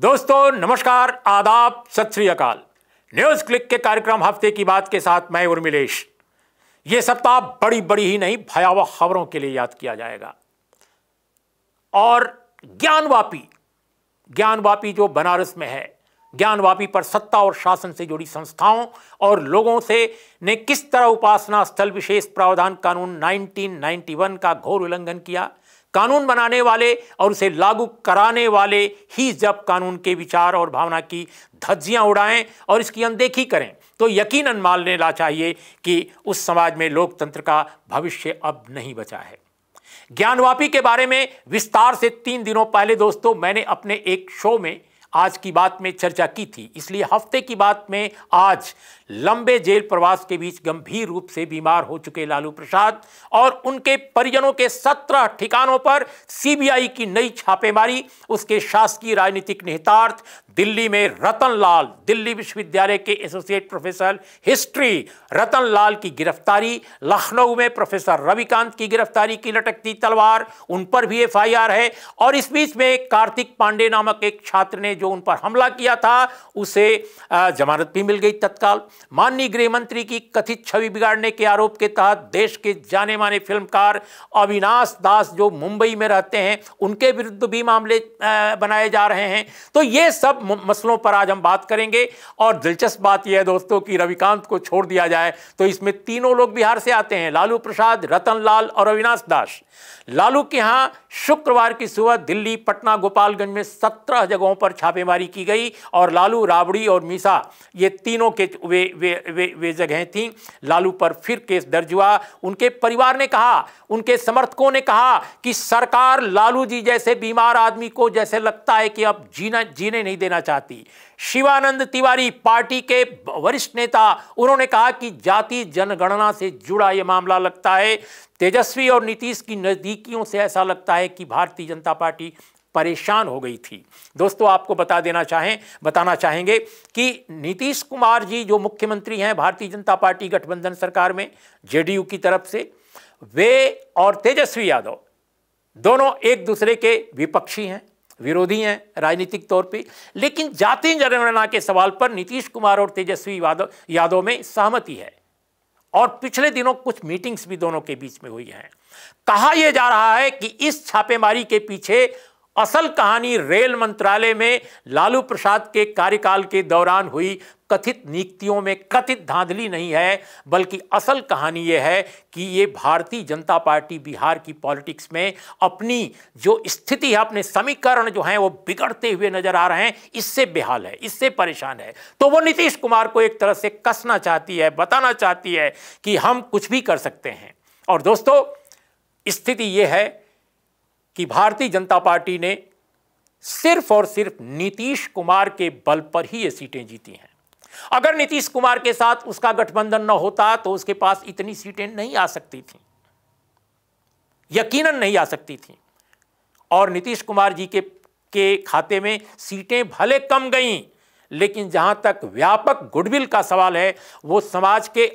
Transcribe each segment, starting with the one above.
दोस्तों नमस्कार आदाब सत श्री अकाल न्यूज क्लिक के कार्यक्रम हफ्ते की बात के साथ मैं उर्मिलेश ये सप्ताह बड़ी बड़ी ही नहीं भयावह खबरों के लिए याद किया जाएगा और ज्ञानवापी ज्ञानवापी जो बनारस में है ज्ञानवापी पर सत्ता और शासन से जुड़ी संस्थाओं और लोगों से ने किस तरह उपासना स्थल विशेष प्रावधान कानून 1991 का घोर उल्लंघन किया कानून बनाने वाले और उसे लागू कराने वाले ही जब कानून के विचार और भावना की धज्जियां उड़ाएं और इसकी अनदेखी करें तो यकीनन मान लेना चाहिए कि उस समाज में लोकतंत्र का भविष्य अब नहीं बचा है ज्ञानवापी के बारे में विस्तार से तीन दिनों पहले दोस्तों मैंने अपने एक शो में आज की बात में चर्चा की थी इसलिए हफ्ते की बात में आज लंबे जेल प्रवास के बीच गंभीर रूप से बीमार हो चुके लालू प्रसाद और उनके परिजनों के सत्रह ठिकानों पर सीबीआई की नई छापेमारी उसके शासकीय राजनीतिक निहितार्थ दिल्ली में रतन लाल दिल्ली विश्वविद्यालय के associate professor history Ratan Lal की गिरफ्तारी लखनऊ में प्रोफेसर रविकांत की गिरफ्तारी की लटकती तलवार उन पर भी एफ है और इस बीच में कार्तिक पांडे नामक एक छात्र ने जो जो उन पर हमला किया था उसे जमानत भी मिल गई तत्काल माननीय गृहमंत्री की कथित छवि बिगाड़ने के आरोप के तहत देश के जाने माने फिल्मकार अविनाश दास जो मुंबई में रहते हैं उनके विरुद्ध भी मामले बनाए जा रहे हैं तो ये सब मसलों पर आज हम बात करेंगे और दिलचस्प बात यह है दोस्तों कि रविकांत को छोड़ दिया जाए तो इसमें तीनों लोग बिहार से आते हैं लालू प्रसाद रतन लाल और अविनाश दास लालू के यहाँ शुक्रवार की सुबह दिल्ली पटना गोपालगंज में सत्रह जगहों पर छापा छापेमारी की गई और लालू राबड़ी और मीसा ये तीनों के वे वे वे, वे जगहें थीं लालू पर फिर केस दर्ज हुआ उनके परिवार ने कहा उनके समर्थकों ने कहा कि सरकार लालू जी जैसे बीमार आदमी को जैसे लगता है कि अब जीना जीने नहीं देना चाहती शिवानंद तिवारी पार्टी के वरिष्ठ नेता उन्होंने कहा कि जाति जनगणना से जुड़ा यह मामला लगता है तेजस्वी और नीतीश की नज़दीकियों से ऐसा लगता है कि भारतीय जनता पार्टी परेशान हो गई थी दोस्तों आपको बता देना चाहें बताना चाहेंगे कि नीतीश कुमार जी जो मुख्यमंत्री हैं भारतीय जनता पार्टी गठबंधन सरकार में जेडीयू की तरफ से वे और तेजस्वी यादव दोनों एक दूसरे के विपक्षी हैं विरोधी हैं राजनीतिक तौर पे लेकिन जाति जनगणना के सवाल पर नीतीश कुमार और तेजस्वी यादव में सहमति है और पिछले दिनों कुछ मीटिंग्स भी दोनों के बीच में हुई हैं कहा यह जा रहा है कि इस छापेमारी के पीछे असल कहानी रेल मंत्रालय में लालू प्रसाद के कार्यकाल के दौरान हुई कथित नियुक्तियों में कथित धांधली नहीं है बल्कि असल कहानी यह है कि ये भारतीय जनता पार्टी बिहार की पॉलिटिक्स में अपनी जो स्थिति है अपने समीकरण जो हैं वो बिगड़ते हुए नजर आ रहे हैं इससे बेहाल है इससे परेशान है तो वो नीतीश कुमार को एक तरह से कसना चाहती है बताना चाहती है कि हम कुछ भी कर सकते हैं और दोस्तों स्थिति ये है कि भारतीय जनता पार्टी ने सिर्फ और सिर्फ नीतीश कुमार के बल पर ही ये सीटें जीती हैं अगर नीतीश कुमार के साथ उसका गठबंधन न होता तो उसके पास इतनी सीटें नहीं आ सकती थी यकीनन नहीं आ सकती थी और नीतीश कुमार जी के के खाते में सीटें भले कम गईं लेकिन जहां तक व्यापक गुडविल का सवाल है वो समाज के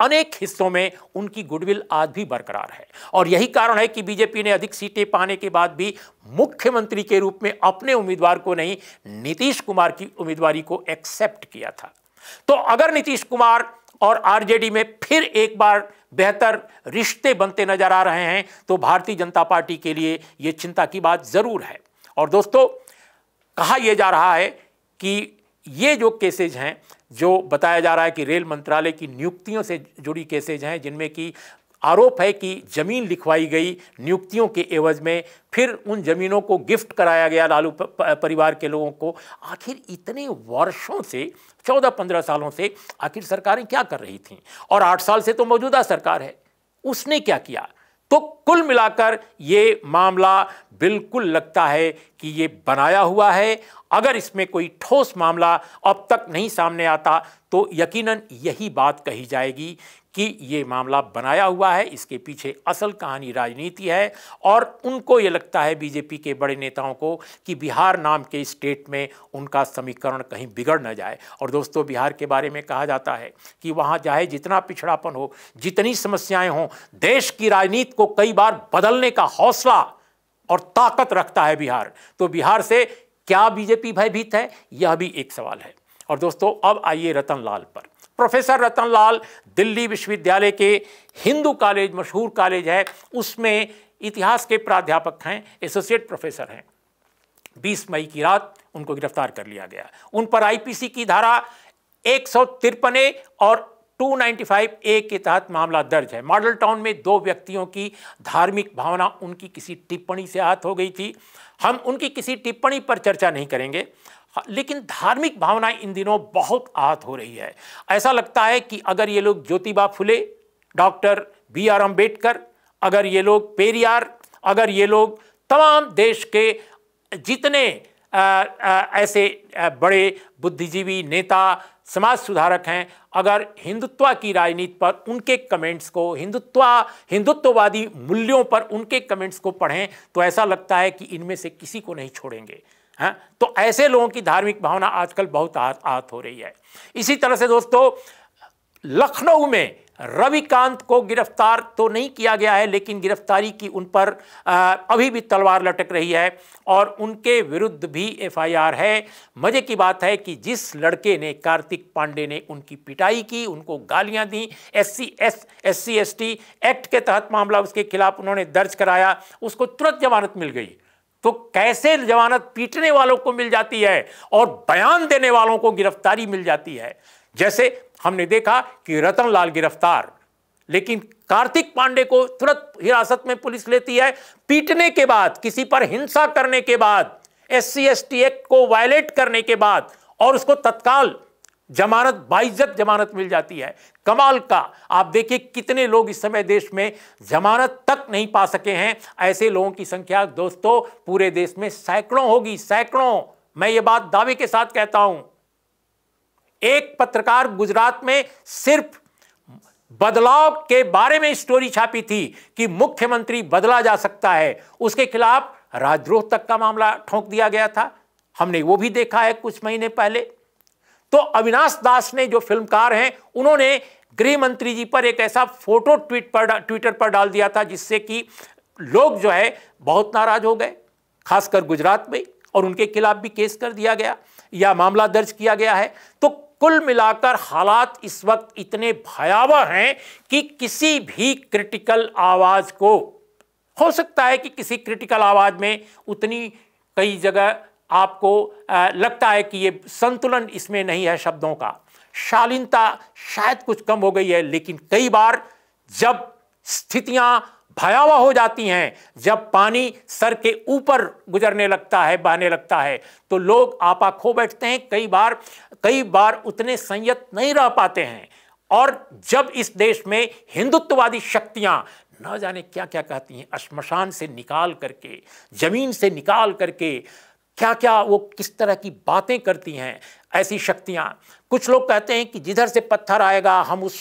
अनेक हिस्सों में उनकी गुडविल आज भी बरकरार है और यही कारण है कि बीजेपी ने अधिक सीटें पाने के बाद भी मुख्यमंत्री के रूप में अपने उम्मीदवार को नहीं नीतीश कुमार की उम्मीदवारी को एक्सेप्ट किया था तो अगर नीतीश कुमार और आरजेडी में फिर एक बार बेहतर रिश्ते बनते नजर आ रहे हैं तो भारतीय जनता पार्टी के लिए यह चिंता की बात ज़रूर है और दोस्तों कहा यह जा रहा है कि ये जो केसेज हैं जो बताया जा रहा है कि रेल मंत्रालय की नियुक्तियों से जुड़ी केसेज हैं जिनमें कि आरोप है कि ज़मीन लिखवाई गई नियुक्तियों के एवज में फिर उन ज़मीनों को गिफ्ट कराया गया लालू परिवार के लोगों को आखिर इतने वर्षों से चौदह पंद्रह सालों से आखिर सरकारें क्या कर रही थीं और आठ साल से तो मौजूदा सरकार है उसने क्या किया तो कुल मिलाकर ये मामला बिल्कुल लगता है कि ये बनाया हुआ है अगर इसमें कोई ठोस मामला अब तक नहीं सामने आता तो यकीनन यही बात कही जाएगी कि ये मामला बनाया हुआ है इसके पीछे असल कहानी राजनीति है और उनको ये लगता है बीजेपी के बड़े नेताओं को कि बिहार नाम के स्टेट में उनका समीकरण कहीं बिगड़ न जाए और दोस्तों बिहार के बारे में कहा जाता है कि वहाँ चाहे जितना पिछड़ापन हो जितनी समस्याएं हों देश की राजनीति को कई बार बदलने का हौसला और ताकत रखता है बिहार तो बिहार से क्या बीजेपी भयभीत है यह भी एक सवाल है और दोस्तों अब आइए रतन लाल पर प्रोफेसर रतन लाल दिल्ली विश्वविद्यालय के हिंदू कॉलेज मशहूर कॉलेज है उसमें इतिहास के प्राध्यापक हैं एसोसिएट प्रोफेसर हैं 20 मई की रात उनको गिरफ्तार कर लिया गया उन पर आईपीसी की धारा एक और 295 ए के तहत मामला दर्ज है मॉडल टाउन में दो व्यक्तियों की धार्मिक भावना उनकी किसी टिप्पणी से आहत हो गई थी हम उनकी किसी टिप्पणी पर चर्चा नहीं करेंगे हाँ, लेकिन धार्मिक भावना इन दिनों बहुत आहत हो रही है ऐसा लगता है कि अगर ये लोग Jyotiba Phule doctor B R Ambedkar अगर ये लोग पेरियार अगर ये लोग तमाम देश के जितने आ, आ, ऐसे बड़े बुद्धिजीवी नेता समाज सुधारक हैं अगर हिंदुत्व की राजनीति पर उनके कमेंट्स को हिंदुत्व हिंदुत्ववादी मूल्यों पर उनके कमेंट्स को पढ़ें तो ऐसा लगता है कि इनमें से किसी को नहीं छोड़ेंगे हैं हाँ? तो ऐसे लोगों की धार्मिक भावना आजकल बहुत आहत आहत हो रही है इसी तरह से दोस्तों लखनऊ में रविकांत को गिरफ्तार तो नहीं किया गया है लेकिन गिरफ्तारी की उन पर अभी भी तलवार लटक रही है और उनके विरुद्ध भी एफआईआर है मज़े की बात है कि जिस लड़के ने कार्तिक पांडे ने उनकी पिटाई की उनको गालियां दी S C S S C S T act के तहत मामला उसके खिलाफ उन्होंने दर्ज कराया उसको तुरंत जमानत मिल गई तो कैसे जमानत पीटने वालों को मिल जाती है और बयान देने वालों को गिरफ्तारी मिल जाती है जैसे हमने देखा कि रतन लाल गिरफ्तार लेकिन कार्तिक पांडे को तुरंत हिरासत में पुलिस लेती है पीटने के बाद किसी पर हिंसा करने के बाद एस सी एक्ट को वायलेट करने के बाद और उसको तत्काल जमानत बाइज्जत जमानत मिल जाती है कमाल का आप देखिए कितने लोग इस समय देश में जमानत तक नहीं पा सके हैं ऐसे लोगों की संख्या दोस्तों पूरे देश में सैकड़ों होगी सैकड़ों मैं ये बात दावे के साथ कहता हूं एक पत्रकार गुजरात में सिर्फ बदलाव के बारे में स्टोरी छापी थी कि मुख्यमंत्री बदला जा सकता है उसके खिलाफ राजद्रोह तक का मामला ठोंक दिया गया था हमने वो भी देखा है कुछ महीने पहले तो अविनाश दास ने जो फिल्मकार हैं उन्होंने गृह मंत्री जी पर एक ऐसा फोटो ट्वीट पर ट्विटर पर डाल दिया था जिससे कि लोग जो है बहुत नाराज हो गए खासकर गुजरात में और उनके खिलाफ भी केस कर दिया गया या मामला दर्ज किया गया है तो कुल मिलाकर हालात इस वक्त इतने भयावह हैं कि किसी भी क्रिटिकल आवाज़ को हो सकता है कि किसी क्रिटिकल आवाज़ में उतनी कई जगह आपको लगता है कि ये संतुलन इसमें नहीं है शब्दों का शालीनता शायद कुछ कम हो गई है लेकिन कई बार जब स्थितियां भयावह हो जाती हैं जब पानी सर के ऊपर गुजरने लगता है बहने लगता है तो लोग आपा खो बैठते हैं कई बार कई बार उतने संयत नहीं रह पाते हैं और जब इस देश में हिंदुत्ववादी शक्तियां न जाने क्या क्या कहती हैं शमशान से निकाल करके जमीन से निकाल करके क्या क्या वो किस तरह की बातें करती हैं ऐसी शक्तियाँ कुछ लोग कहते हैं कि जिधर से पत्थर आएगा हम उस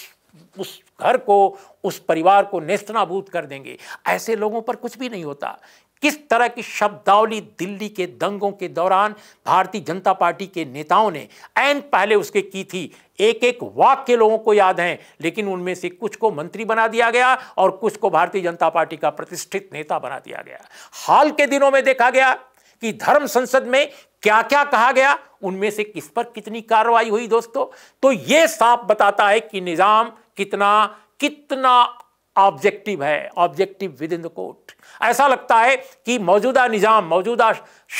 उस घर को उस परिवार को नेस्तनाबूद कर देंगे ऐसे लोगों पर कुछ भी नहीं होता किस तरह की शब्दावली दिल्ली के दंगों के दौरान भारतीय जनता पार्टी के नेताओं ने एन पहले उसके की थी एक एक वाक्य लोगों को याद हैं लेकिन उनमें से कुछ को मंत्री बना दिया गया और कुछ को भारतीय जनता पार्टी का प्रतिष्ठित नेता बना दिया गया हाल के दिनों में देखा गया कि धर्म संसद में क्या क्या कहा गया उनमें से किस पर कितनी कार्रवाई हुई दोस्तों तो यह साफ बताता है कि निजाम कितना कितना ऑब्जेक्टिव है objective within the court ऐसा लगता है कि मौजूदा निजाम मौजूदा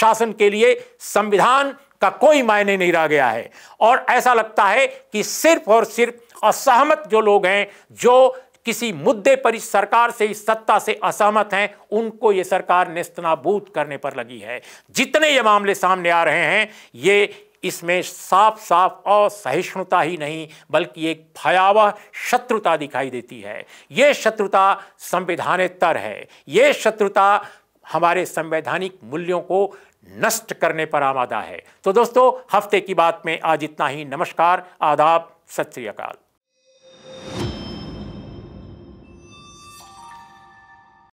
शासन के लिए संविधान का कोई मायने नहीं रह गया है और ऐसा लगता है कि सिर्फ और सिर्फ असहमत जो लोग हैं जो किसी मुद्दे पर इस सरकार से इस सत्ता से असहमत हैं उनको ये सरकार नेस्तनाबूत करने पर लगी है जितने ये मामले सामने आ रहे हैं ये इसमें साफ साफ असहिष्णुता ही नहीं बल्कि एक भयावह शत्रुता दिखाई देती है ये शत्रुता संविधानेतर है ये शत्रुता हमारे संवैधानिक मूल्यों को नष्ट करने पर आमादा है तो दोस्तों हफ्ते की बात में आज इतना ही नमस्कार आदाब सत श्री अकाल